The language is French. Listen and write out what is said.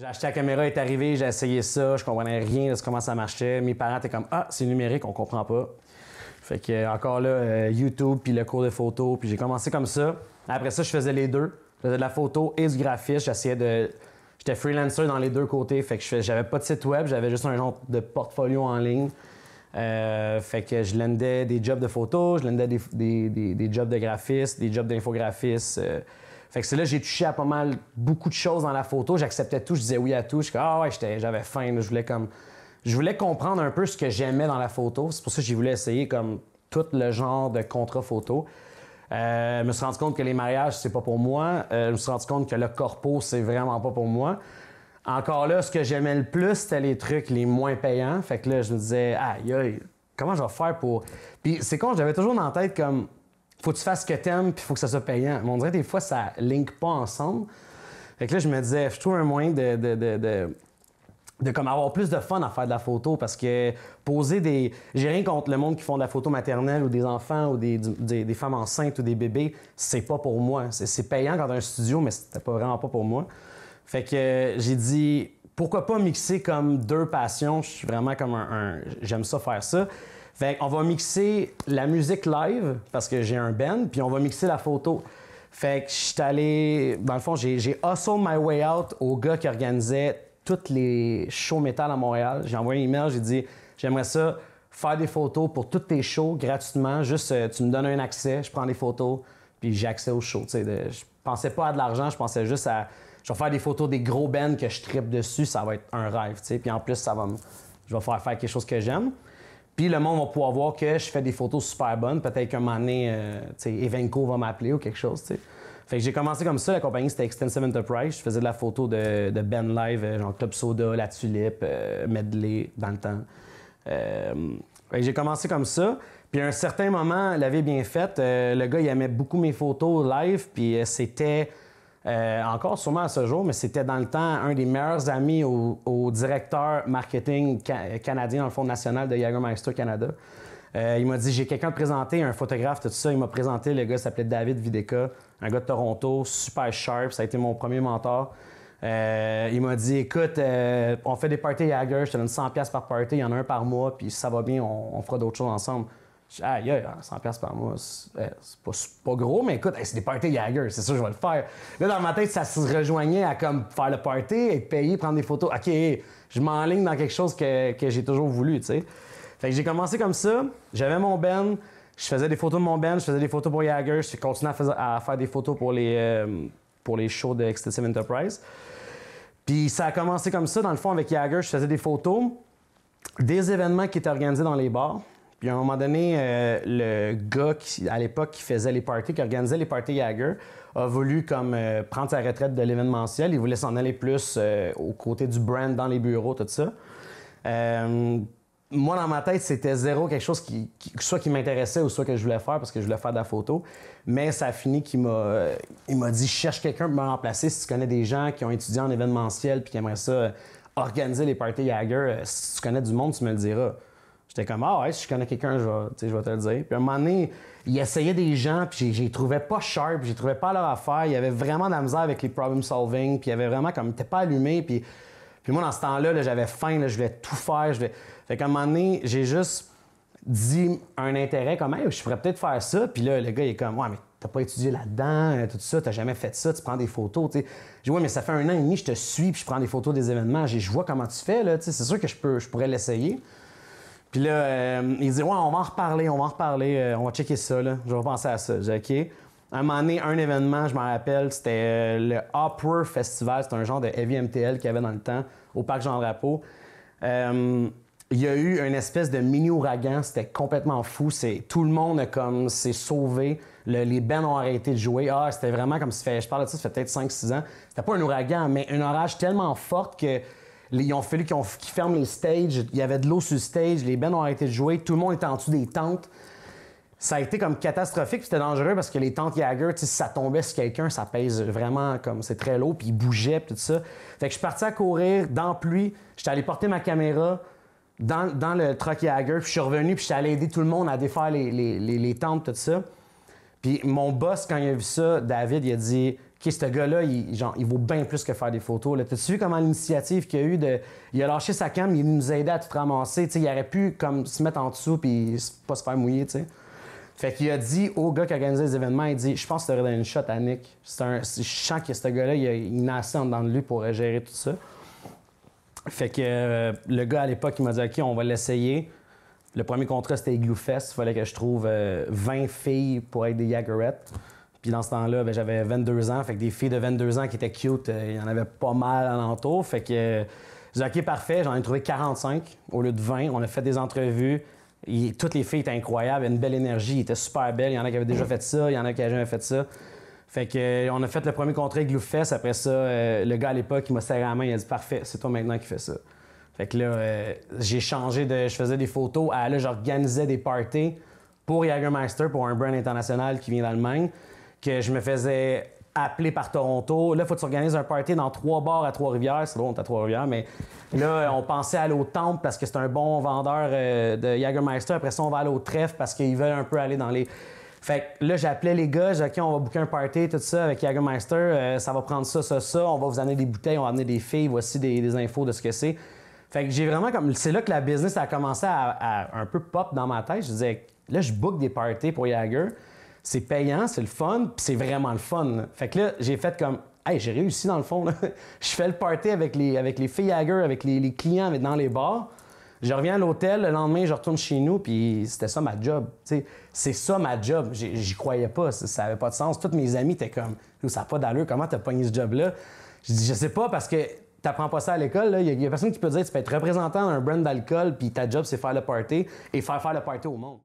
J'ai acheté la caméra, est arrivée, j'ai essayé ça, je comprenais rien de comment ça marchait. Mes parents étaient comme Ah, c'est numérique, on comprend pas. Fait que euh, encore là, euh, YouTube, puis le cours de photo, puis j'ai commencé comme ça. Après ça, je faisais les deux. Je faisais de la photo et du graphisme. J'essayais de. J'étais freelancer dans les deux côtés. Fait que j'avais pas de site web, j'avais juste un genre de portfolio en ligne. Euh, fait que je lendais des jobs de photo, je lendais des, jobs de graphiste, des jobs d'infographiste. Fait que c'est là j'ai touché à pas mal beaucoup de choses dans la photo. J'acceptais tout, je disais oui à tout. Je ah ouais, j'avais faim, je voulais comme je voulais comprendre un peu ce que j'aimais dans la photo. C'est pour ça que j'ai voulu essayer comme tout le genre de contrat photo. Euh, je me suis rendu compte que les mariages, c'est pas pour moi. Euh, je me suis rendu compte que le corpo, c'est vraiment pas pour moi. Encore là, ce que j'aimais le plus, c'était les trucs les moins payants. Fait que là, je me disais, aïe, comment je vais faire pour. Puis c'est con, j'avais toujours dans la tête comme faut que tu fasses ce que t'aimes, puis faut que ça soit payant. Mais on dirait des fois, ça link pas ensemble. Fait que là, je me disais, je trouve un moyen de, de, comme avoir plus de fun à faire de la photo parce que poser des j'ai rien contre le monde qui font de la photo maternelle ou des enfants ou des, femmes enceintes ou des bébés c'est pas pour moi c'est payant quand as un studio mais c'était pas vraiment pas pour moi fait que euh, j'ai dit pourquoi pas mixer comme deux passions je suis vraiment comme un j'aime ça faire ça fait qu'on va mixer la musique live, parce que j'ai un band, puis on va mixer la photo. Fait que je suis allé... Dans le fond, j'ai hustle my way out au gars qui organisait tous les shows métal à Montréal. J'ai envoyé un email, j'ai dit « J'aimerais ça faire des photos pour tous tes shows gratuitement. Juste, euh, tu me donnes un accès, je prends des photos, puis j'ai accès aux shows. » Je pensais pas à de l'argent, je pensais juste à... Je vais faire des photos des gros bands que je tripe dessus, ça va être un rêve, tu Puis en plus, ça va Je vais faire faire quelque chose que j'aime. Puis le monde va pouvoir voir que je fais des photos super bonnes. Peut-être qu'un moment donné, euh, Evenco va m'appeler ou quelque chose. Fait que j'ai commencé comme ça. La compagnie, c'était Extensive Enterprise. Je faisais de la photo de, Ben Live, euh, genre Club Soda, La Tulipe, euh, Medley, dans le temps. Euh, j'ai commencé comme ça. Puis à un certain moment, est bien fait. le gars, il aimait beaucoup mes photos live. Puis c'était euh, encore sûrement à ce jour, mais c'était dans le temps un des meilleurs amis au, directeur marketing canadien dans le Fonds national de Jagermeister Canada. Euh, il m'a dit J'ai quelqu'un présenté, un photographe, tout ça. Il m'a présenté, le gars s'appelait David Videka, un gars de Toronto, super sharp. Ça a été mon premier mentor. Euh, il m'a dit Écoute, on fait des parties Jagger, je te donne 100$ par party, il y en a un par mois, puis si ça va bien, on fera d'autres choses ensemble. Je aïe, 100$ hein, par mois, eh, c'est pas, gros, mais écoute, c'est des parties Jagger, c'est sûr, je vais le faire. Là, dans ma tête, ça se rejoignait à faire le party, être payé, prendre des photos. OK, je m'enligne dans quelque chose que, j'ai toujours voulu, tu sais. Fait que j'ai commencé comme ça, j'avais mon Ben, je faisais des photos de mon Ben, je faisais des photos pour Jagger, je continuais à, faire des photos pour les, euh, shows de Enterprise. Puis ça a commencé comme ça, dans le fond, avec Jagger, je faisais des photos des événements qui étaient organisés dans les bars. Puis à un moment donné, euh, le gars qui, à l'époque qui faisait les parties, qui organisait les parties Jagger, a voulu comme euh, prendre sa retraite de l'événementiel. Il voulait s'en aller plus euh, aux côtés du brand dans les bureaux, tout ça. moi, dans ma tête, c'était zéro quelque chose qui, soit qui m'intéressait ou soit que je voulais faire parce que je voulais faire de la photo. Mais ça a fini qu'il m'a, il m'a dit cherche quelqu'un pour me remplacer. Si tu connais des gens qui ont étudié en événementiel puis qui aimeraient ça organiser les parties Jagger, si tu connais du monde, tu me le diras. J'étais comme, ah ouais, si je connais quelqu'un, je vais, te le dire. Puis à un moment donné, il essayait des gens, puis j'ai trouvais pas sharp, j'ai trouvais pas leur affaire. Il y avait vraiment de la misère avec les problem solving, puis il y avait vraiment comme, il pas allumé. Puis, puis moi, dans ce temps-là, j'avais faim, je voulais tout faire. Je voulais... Fait qu'à un moment donné, j'ai juste dit un intérêt comme, hey, je pourrais peut-être faire ça. Puis là, le gars, il est comme, ouais, mais t'as pas étudié là-dedans, euh, tout ça, t'as jamais fait ça, tu prends des photos. J'ai dit, ouais, mais ça fait un an et demi, je te suis, puis je prends des photos des événements, je vois comment tu fais, là, c'est sûr que je, peux, je pourrais l'essayer. Puis là, euh, il dit Ouais, on va en reparler, on va en reparler, euh, on va checker ça, là. je vais penser à ça. J'ai OK. un moment donné, un événement, je m'en rappelle, c'était euh, le Opera Festival, c'était un genre de heavy MTL qu'il y avait dans le temps au parc Jean Drapeau. il y a eu une espèce de mini ouragan, c'était complètement fou. C'est tout le monde comme s'est sauvé. les bands ont arrêté de jouer. Ah, c'était vraiment comme si je parle de ça, ça fait peut-être 5-6 ans. C'était pas un ouragan, mais un orage tellement forte que ils ont fallu qu'ils ferment les stages. Il y avait de l'eau sur le stage, les bandes ont arrêté de jouer, tout le monde était en dessous des tentes. Ça a été comme catastrophique, c'était dangereux parce que les tentes Jagger, si ça tombait sur quelqu'un, ça pèse vraiment comme c'est très lourd, puis il bougeait, tout ça. Fait que je suis parti à courir dans la pluie, j'étais allé porter ma caméra dans, le truck Jagger, puis je suis revenu, puis suis allé aider tout le monde à défaire les, les tentes, tout ça. Puis mon boss, quand il a vu ça, David, il a dit OK, ce gars-là, il, vaut bien plus que faire des photos. Là. T'as-tu vu comment l'initiative qu'il a eu de. Il a lâché sa cam, il nous a aidé à tout ramasser. il aurait pu comme, se mettre en dessous puis pas se faire mouiller. T'sais. Fait qu'il a dit au gars qui organisait les événements, il dit Je pense que tu aurais donné une shot à Nick. C'est un, je sens que ce gars-là, il, a, assez en dedans de lui pour gérer tout ça. Fait que euh, le gars à l'époque, il m'a dit OK, on va l'essayer. Le premier contrat, c'était Igloo Il fallait que je trouve 20 euh, filles pour être des Yagarettes. Puis dans ce temps-là, ben, j'avais 22 ans. Fait que des filles de 22 ans qui étaient cute, euh, il y en avait pas mal alentour. Fait que euh, j'ai dit, OK, parfait, j'en ai trouvé 45 au lieu de 20. On a fait des entrevues. toutes les filles étaient incroyables, une belle énergie, ils étaient super belles. Il y en a qui avaient déjà fait ça, il y en a qui n'avaient jamais fait ça. Fait que, euh, on a fait le premier contrat avec Après ça, le gars à l'époque, il m'a serré la main, il a dit Parfait, c'est toi maintenant qui fais ça. Fait que là, euh, j'ai changé de. Je faisais des photos à là, j'organisais des parties pour Jagermeister, pour un brand international qui vient d'Allemagne, que je me faisais appeler par Toronto. Là, il faut que tu organises un party dans trois bars à Trois-Rivières. C'est drôle, on est à Trois-Rivières, mais là, on pensait aller au Temple parce que c'est un bon vendeur euh, de Jagermeister. Après ça, on va aller au Trèfle parce qu'ils veulent un peu aller dans les. Fait que là, j'appelais les gars, j'ai dit, OK, on va booker un party, tout ça, avec Jagermeister. Euh, ça va prendre ça, ça, ça. On va vous amener des bouteilles, on va amener des filles. Voici des infos de ce que c'est. Fait que j'ai vraiment comme. C'est là que la business a commencé à, un peu pop dans ma tête. Je disais, là, je book des parties pour Jagger. C'est payant, c'est le fun, puis c'est vraiment le fun. Fait que là, j'ai fait comme. Hey, j'ai réussi dans le fond. je fais le party avec les, avec les filles Jagger, avec les, les clients dans les bars. Je reviens à l'hôtel, le lendemain, je retourne chez nous, puis c'était ça ma job. C'est ça ma job. J'y croyais pas, ça avait pas de sens. Tous mes amis étaient comme, ça n'a pas d'allure, comment t'as pogné ce job-là? Je dis, je sais pas, parce que t'apprends pas ça à l'école. Il y, a personne qui peut dire tu peux être représentant d'un brand d'alcool, puis ta job, c'est faire le party et faire faire le party au monde.